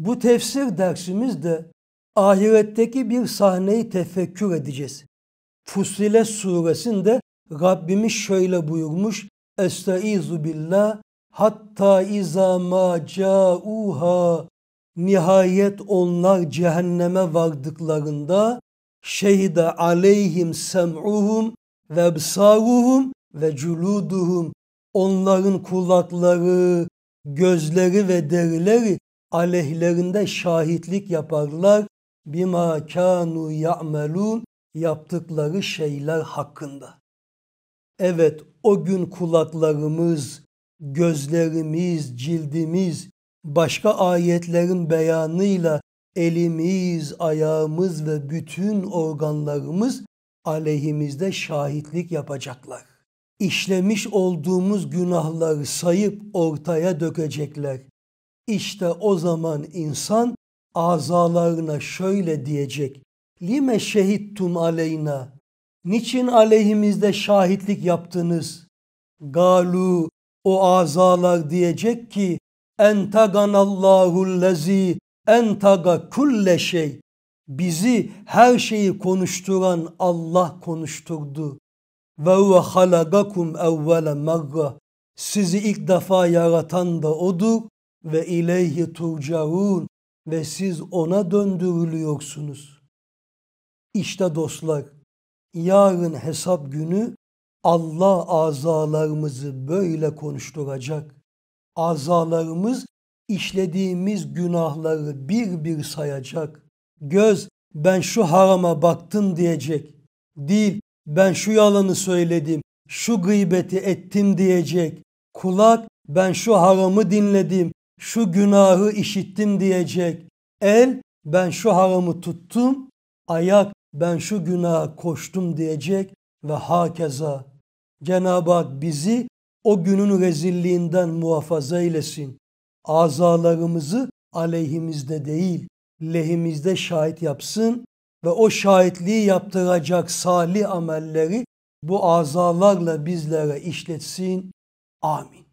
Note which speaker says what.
Speaker 1: Bu tefsir dersimizde ahiretteki bir sahneyi tefekkür edeceğiz. Fusile suresinde Rabbimiz şöyle buyurmuş. Estaizu billah hatta iza ma ca'uha nihayet onlar cehenneme vardıklarında şehide aleyhim sem'uhum ve bsaruhum ve culuduhum onların kulakları, gözleri ve derileri aleyhlerinde şahitlik yaparlar bima kanu ya'melun yaptıkları şeyler hakkında. Evet o gün kulaklarımız, gözlerimiz, cildimiz başka ayetlerin beyanıyla elimiz, ayağımız ve bütün organlarımız aleyhimizde şahitlik yapacaklar. İşlemiş olduğumuz günahları sayıp ortaya dökecekler. İşte o zaman insan azalarına şöyle diyecek. Lime şehittum aleyna? Niçin aleyhimizde şahitlik yaptınız? Galu o azalar diyecek ki Entaganallahu lezi entaga kulle şey. Bizi her şeyi konuşturan Allah konuşturdu. Ve ve halagakum evvele merra. Sizi ilk defa yaratan da odur ve ileyhi turcaun ve siz ona döndürülüyorsunuz. İşte dostlar, yarın hesap günü Allah azalarımızı böyle konuşturacak. Azalarımız işlediğimiz günahları bir bir sayacak. Göz ben şu harama baktım diyecek. Dil ben şu yalanı söyledim, şu gıybeti ettim diyecek. Kulak ben şu haramı dinledim, şu günahı işittim diyecek. El ben şu haramı tuttum, ayak ben şu günaha koştum diyecek ve hakeza. Cenab-ı Hak bizi o günün rezilliğinden muhafaza eylesin. Azalarımızı aleyhimizde değil, lehimizde şahit yapsın ve o şahitliği yaptıracak salih amelleri bu azalarla bizlere işletsin. Amin.